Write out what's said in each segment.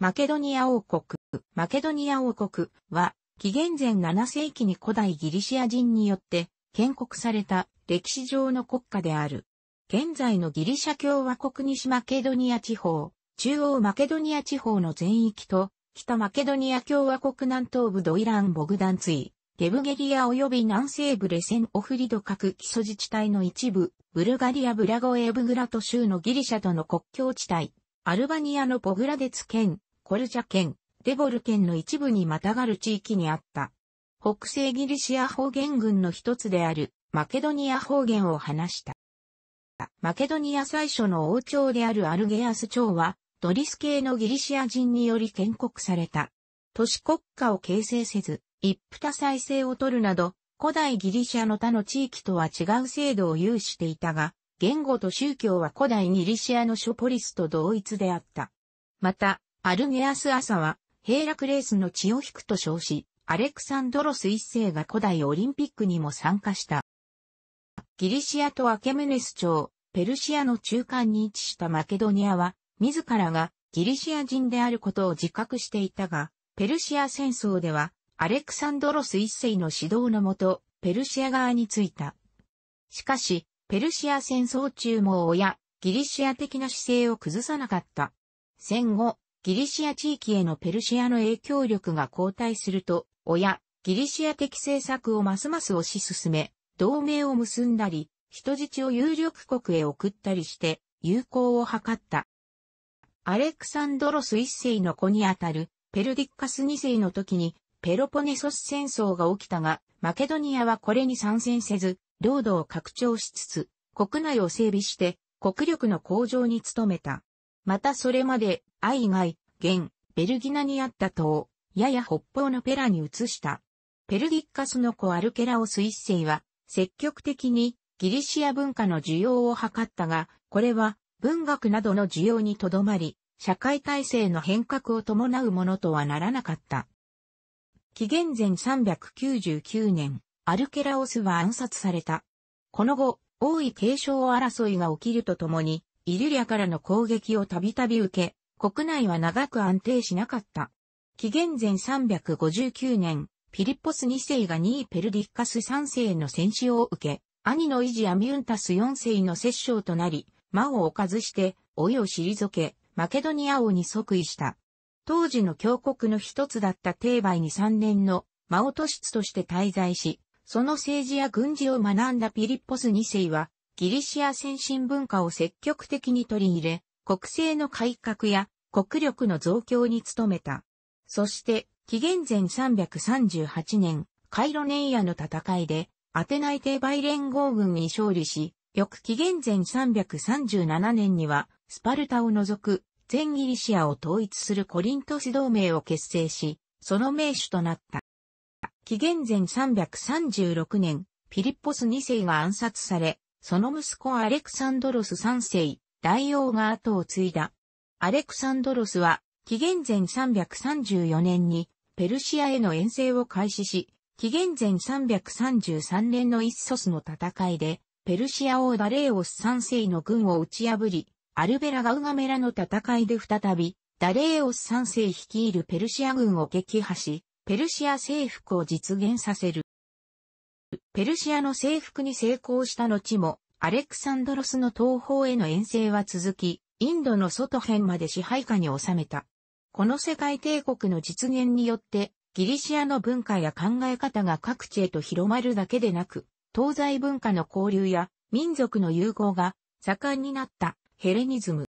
マケドニア王国。マケドニア王国は、紀元前7世紀に古代ギリシア人によって建国された歴史上の国家である。現在のギリシャ共和国西マケドニア地方、中央マケドニア地方の全域と、北マケドニア共和国南東部ドイラン・ボグダンツイ、ゲブゲリア及び南西部レセン・オフリド各基礎自治体の一部、ブルガリア・ブラゴエブグラト州のギリシャとの国境地帯、アルバニアのポグラデツ県、コルチャ県、デボル県の一部にまたがる地域にあった。北西ギリシア方言群の一つであるマケドニア方言を話した。マケドニア最初の王朝であるアルゲアス朝は、ドリス系のギリシア人により建国された。都市国家を形成せず、一夫多再生を取るなど、古代ギリシャの他の地域とは違う制度を有していたが、言語と宗教は古代ギリシアのショポリスと同一であった。また、アルゲアス朝は、ヘイラクレースの血を引くと称し、アレクサンドロス一世が古代オリンピックにも参加した。ギリシアとアケメネス朝、ペルシアの中間に位置したマケドニアは、自らがギリシア人であることを自覚していたが、ペルシア戦争では、アレクサンドロス一世の指導のもと、ペルシア側についた。しかし、ペルシア戦争中も親、ギリシア的な姿勢を崩さなかった。戦後、ギリシア地域へのペルシアの影響力が後退すると、親、ギリシア的政策をますます推し進め、同盟を結んだり、人質を有力国へ送ったりして、友好を図った。アレクサンドロス一世の子にあたる、ペルディッカス二世の時に、ペロポネソス戦争が起きたが、マケドニアはこれに参戦せず、領土を拡張しつつ、国内を整備して、国力の向上に努めた。またそれまで愛外、現、ベルギナにあった島、やや北方のペラに移した。ペルギッカスの子アルケラオス一世は、積極的にギリシア文化の需要を図ったが、これは文学などの需要にとどまり、社会体制の変革を伴うものとはならなかった。紀元前399年、アルケラオスは暗殺された。この後、王位継承争いが起きるとともに、イリュリアからの攻撃をたびたび受け、国内は長く安定しなかった。紀元前359年、ピリッポス2世が2位ペルディッカス3世の戦死を受け、兄のイジアミュンタス4世の摂政となり、魔を置かずして、老いを退け、マケドニア王に即位した。当時の峡谷の一つだった帝梅に3年の魔を突室として滞在し、その政治や軍事を学んだピリッポス2世は、ギリシア先進文化を積極的に取り入れ、国政の改革や国力の増強に努めた。そして、紀元前338年、カイロネイアの戦いで、アテナイテバイ連合軍に勝利し、翌紀元前337年には、スパルタを除く、全ギリシアを統一するコリントス同盟を結成し、その名手となった。紀元前336年、ピリッポス2世が暗殺され、その息子アレクサンドロス3世、大王が後を継いだ。アレクサンドロスは、紀元前334年に、ペルシアへの遠征を開始し、紀元前333年のイッソスの戦いで、ペルシア王ダレーオス3世の軍を打ち破り、アルベラガウガメラの戦いで再び、ダレーオス3世率いるペルシア軍を撃破し、ペルシア征服を実現させる。ペルシアの征服に成功した後も、アレクサンドロスの東方への遠征は続き、インドの外辺まで支配下に収めた。この世界帝国の実現によって、ギリシアの文化や考え方が各地へと広まるだけでなく、東西文化の交流や民族の融合が盛んになったヘレニズム。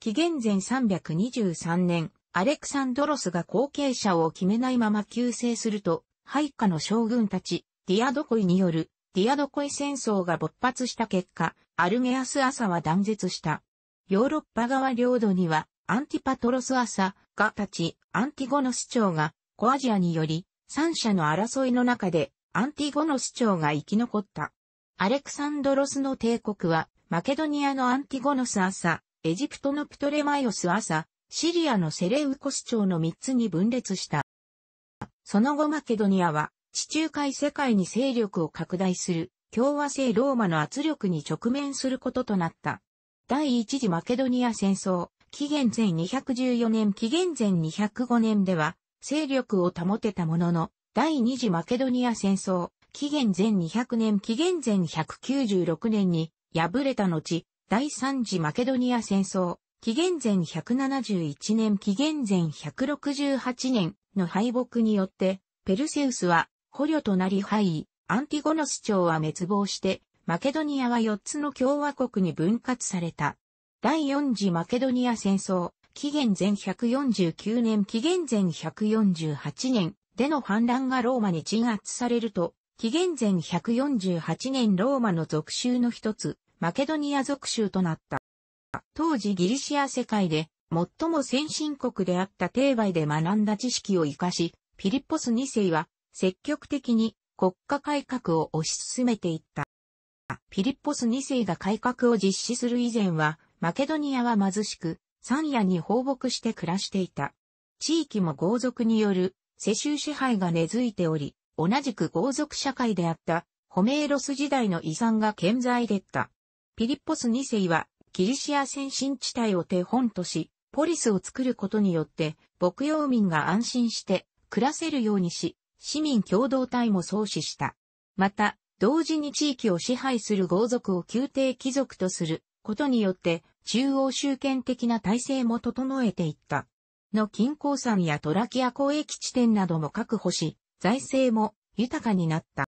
紀元前323年、アレクサンドロスが後継者を決めないまま救世すると、配下の将軍たち、ディアドコイによるディアドコイ戦争が勃発した結果、アルゲアス朝は断絶した。ヨーロッパ側領土には、アンティパトロス朝が立ち、アンティゴノス朝が、コアジアにより、三者の争いの中で、アンティゴノス朝が生き残った。アレクサンドロスの帝国は、マケドニアのアンティゴノス朝、エジプトのプトレマイオス朝、シリアのセレウコス朝の三つに分裂した。その後マケドニアは地中海世界に勢力を拡大する共和制ローマの圧力に直面することとなった。第一次マケドニア戦争、紀元前214年紀元前205年では、勢力を保てたものの、第二次マケドニア戦争、紀元前200年紀元前196年に敗れた後、第三次マケドニア戦争、紀元前171年紀元前168年の敗北によって、ペルセウスは捕虜となり敗位、アンティゴノス朝は滅亡して、マケドニアは4つの共和国に分割された。第4次マケドニア戦争、紀元前149年紀元前148年での反乱がローマに鎮圧されると、紀元前148年ローマの属州の一つ、マケドニア属州となった。当時ギリシア世界で最も先進国であった帝外で学んだ知識を活かし、ピリッポス2世は積極的に国家改革を推し進めていった。ピリッポス2世が改革を実施する以前は、マケドニアは貧しく、山野に放牧して暮らしていた。地域も豪族による世襲支配が根付いており、同じく豪族社会であったホメーロス時代の遺産が健在でった。ピリッポス2世はギリシア先進地帯を手本とし、ポリスを作ることによって、牧羊民が安心して暮らせるようにし、市民共同体も創始した。また、同時に地域を支配する豪族を宮廷貴族とすることによって、中央集権的な体制も整えていった。の金鉱山やトラキア交易地点なども確保し、財政も豊かになった。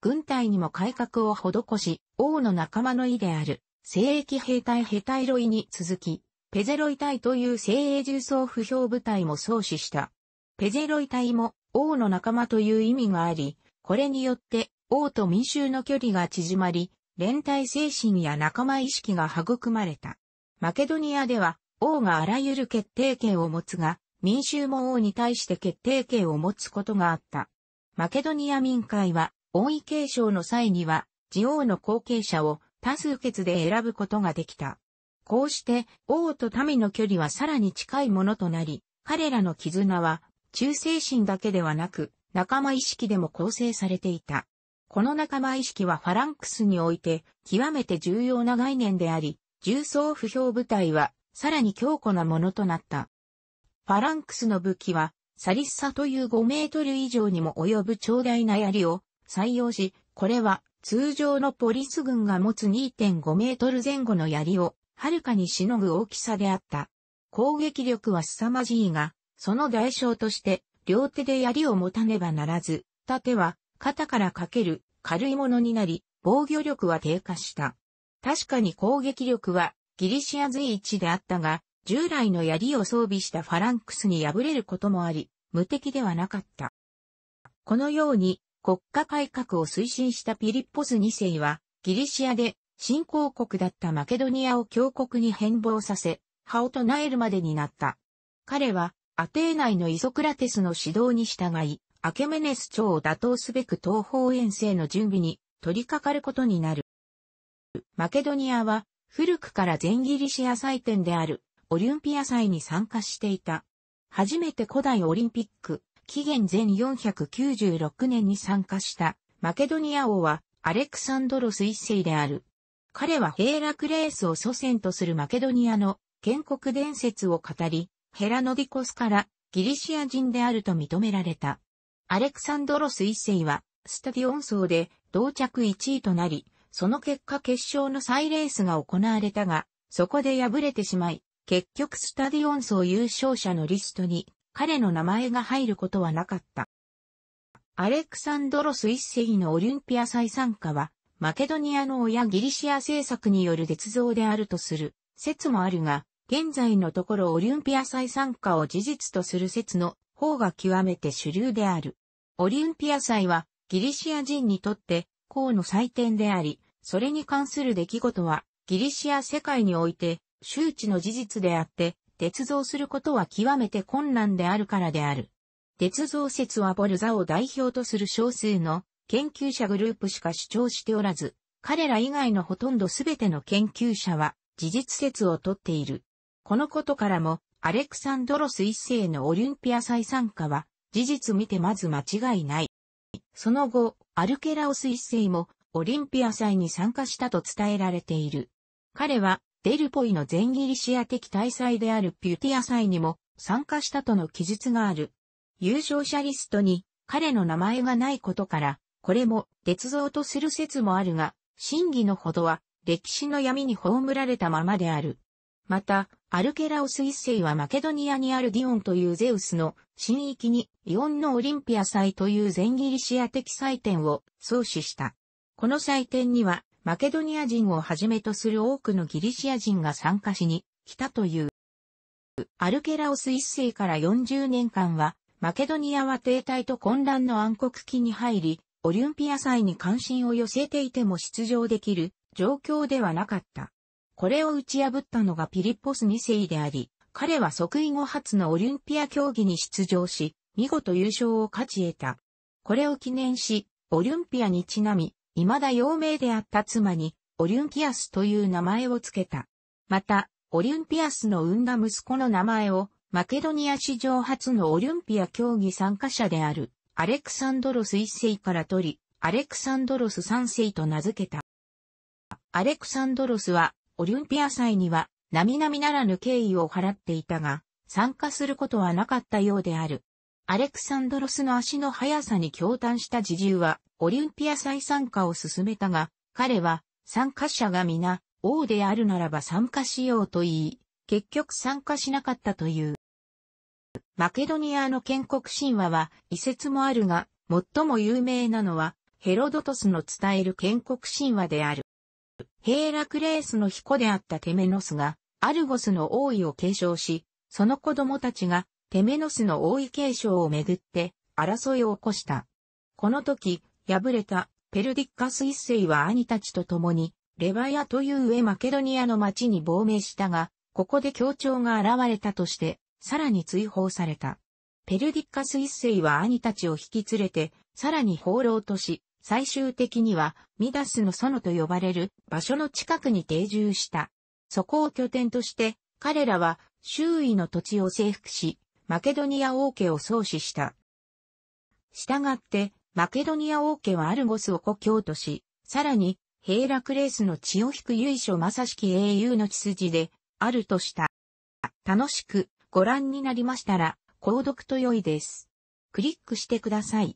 軍隊にも改革を施し、王の仲間の意である、聖域兵隊ヘタイロイに続き、ペゼロイ隊という精鋭重装不評部隊も創始した。ペジロイ隊も王の仲間という意味があり、これによって王と民衆の距離が縮まり、連帯精神や仲間意識が育まれた。マケドニアでは王があらゆる決定権を持つが、民衆も王に対して決定権を持つことがあった。マケドニア民会は王位継承の際には、自王の後継者を多数決で選ぶことができた。こうして王と民の距離はさらに近いものとなり、彼らの絆は忠誠心だけではなく、仲間意識でも構成されていた。この仲間意識はファランクスにおいて極めて重要な概念であり、重装不評部隊はさらに強固なものとなった。ファランクスの武器は、サリッサという5メートル以上にも及ぶ長大な槍を採用し、これは通常のポリス軍が持つ2.5メートル前後の槍をはるかにしのぐ大きさであった。攻撃力は凄まじいが、その代償として、両手で槍を持たねばならず、盾は肩からかける軽いものになり、防御力は低下した。確かに攻撃力はギリシア随一であったが、従来の槍を装備したファランクスに敗れることもあり、無敵ではなかった。このように国家改革を推進したピリッポス2世は、ギリシアで新興国だったマケドニアを強国に変貌させ、葉を唱えるまでになった。彼はアテー内のイソクラテスの指導に従い、アケメネス朝を打倒すべく東方遠征の準備に取り掛かることになる。マケドニアは古くから全ギリシア祭典であるオリンピア祭に参加していた。初めて古代オリンピック、紀元前496年に参加したマケドニア王はアレクサンドロス一世である。彼はヘーラクレースを祖先とするマケドニアの建国伝説を語り、ヘラノディコスからギリシア人であると認められた。アレクサンドロス一世はスタディオン層で同着1位となり、その結果決勝の再レースが行われたが、そこで敗れてしまい、結局スタディオン層優勝者のリストに彼の名前が入ることはなかった。アレクサンドロス一世のオリンピア再参加は、マケドニアの親ギリシア政策による絶造であるとする説もあるが、現在のところオリンピア祭参加を事実とする説の方が極めて主流である。オリンピア祭はギリシア人にとって項の祭典であり、それに関する出来事はギリシア世界において周知の事実であって、鉄造することは極めて困難であるからである。鉄造説はボルザを代表とする少数の研究者グループしか主張しておらず、彼ら以外のほとんどすべての研究者は事実説をとっている。このことからも、アレクサンドロス一世のオリンピア再参加は、事実見てまず間違いない。その後、アルケラオス一世も、オリンピア祭に参加したと伝えられている。彼は、デルポイの全ギリシア的大祭であるピューティア祭にも参加したとの記述がある。優勝者リストに彼の名前がないことから、これも鉄像とする説もあるが、真偽のほどは歴史の闇に葬られたままである。また、アルケラオス一世はマケドニアにあるディオンというゼウスの新域にイオンのオリンピア祭という全ギリシア的祭典を創始した。この祭典にはマケドニア人をはじめとする多くのギリシア人が参加しに来たという。アルケラオス一世から40年間はマケドニアは停滞と混乱の暗黒期に入り、オリンピア祭に関心を寄せていても出場できる状況ではなかった。これを打ち破ったのがピリッポス2世であり、彼は即位後初のオリンピア競技に出場し、見事優勝を勝ち得た。これを記念し、オリンピアにちなみ、未だ陽明であった妻に、オリンピアスという名前を付けた。また、オリンピアスの産んだ息子の名前を、マケドニア史上初のオリンピア競技参加者である、アレクサンドロス1世から取り、アレクサンドロス3世と名付けた。アレクサンドロスはオリンピア祭には、並々ならぬ敬意を払っていたが、参加することはなかったようである。アレクサンドロスの足の速さに驚嘆した自重は、オリンピア祭参加を進めたが、彼は、参加者が皆、王であるならば参加しようと言い、結局参加しなかったという。マケドニアの建国神話は、遺説もあるが、最も有名なのは、ヘロドトスの伝える建国神話である。ヘーラクレースの彦であったテメノスが、アルゴスの王位を継承し、その子供たちが、テメノスの王位継承をめぐって、争いを起こした。この時、敗れたペルディッカス一世は兄たちと共に、レバヤという上マケドニアの町に亡命したが、ここで協調が現れたとして、さらに追放された。ペルディッカス一世は兄たちを引き連れて、さらに放浪とし、最終的にはミダスの園と呼ばれる場所の近くに定住した。そこを拠点として彼らは周囲の土地を征服し、マケドニア王家を創始した。従って、マケドニア王家はアルゴスを故郷とし、さらに、ヘーラクレースの血を引く由緒正しき英雄の血筋で、あるとした。楽しくご覧になりましたら、購読と良いです。クリックしてください。